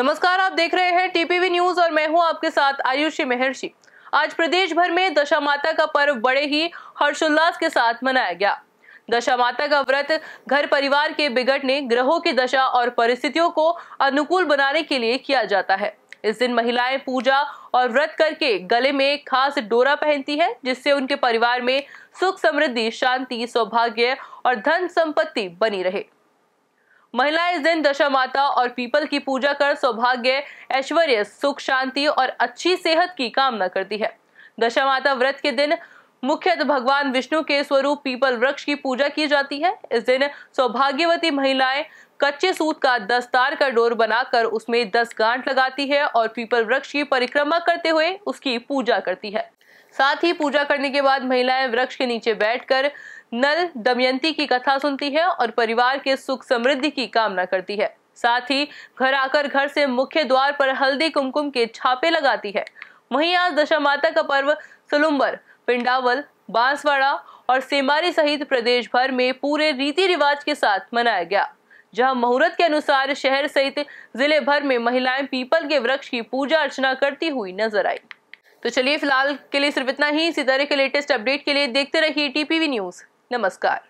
नमस्कार आप देख रहे हैं टीपीवी न्यूज और मैं हूं आपके साथ आयुषी महर्षि आज प्रदेश भर में दशा माता का पर्व बड़े ही हर्षोल्लास के साथ मनाया गया दशा माता का व्रत घर परिवार के बिगड़ने ग्रहों की दशा और परिस्थितियों को अनुकूल बनाने के लिए किया जाता है इस दिन महिलाएं पूजा और व्रत करके गले में खास डोरा पहनती है जिससे उनके परिवार में सुख समृद्धि शांति सौभाग्य और धन संपत्ति बनी रहे महिलाएं इस दिन दशा माता और पीपल की पूजा कर सौभाग्य ऐश्वर्य सुख शांति और अच्छी सेहत की कामना करती है दशा माता व्रत के दिन मुख्यतः भगवान विष्णु के स्वरूप पीपल वृक्ष की पूजा की जाती है इस दिन सौभाग्यवती महिलाएं कच्चे सूत का दस तार का डोर बनाकर उसमें दस गांठ लगाती है और पीपल वृक्ष की परिक्रमा करते हुए उसकी पूजा करती है साथ ही पूजा करने के बाद महिलाएं वृक्ष के नीचे बैठकर नल दमयंती की कथा सुनती है और परिवार के सुख समृद्धि की कामना करती है साथ ही घर आकर घर से मुख्य द्वार पर हल्दी कुमकुम के छापे लगाती है वहीं आज दशा माता का पर्व सुलुम्बर पिंडावल बांसवाड़ा और सेमारी सहित प्रदेश भर में पूरे रीति रिवाज के साथ मनाया गया जहां मुहूर्त के अनुसार शहर सहित जिले भर में महिलाएं पीपल के वृक्ष की पूजा अर्चना करती हुई नजर आई तो चलिए फिलहाल के लिए सिर्फ इतना ही इसी तरह के लेटेस्ट अपडेट के लिए देखते रहिए टीपीवी न्यूज़ नमस्कार